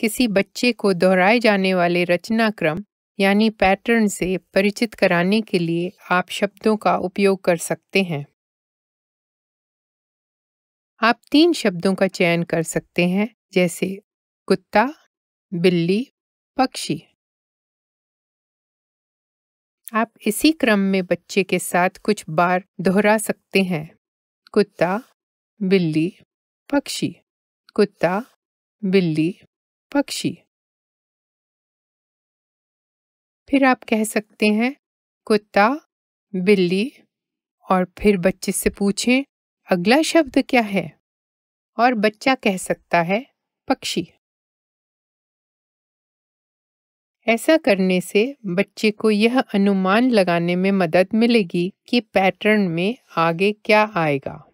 किसी बच्चे को दोहराए जाने वाले रचनाक्रम यानी पैटर्न से परिचित कराने के लिए आप शब्दों का उपयोग कर सकते हैं आप तीन शब्दों का चयन कर सकते हैं जैसे कुत्ता बिल्ली पक्षी आप इसी क्रम में बच्चे के साथ कुछ बार दोहरा सकते हैं कुत्ता बिल्ली पक्षी कुत्ता बिल्ली पक्षी फिर आप कह सकते हैं कुत्ता बिल्ली और फिर बच्चे से पूछें अगला शब्द क्या है और बच्चा कह सकता है पक्षी ऐसा करने से बच्चे को यह अनुमान लगाने में मदद मिलेगी कि पैटर्न में आगे क्या आएगा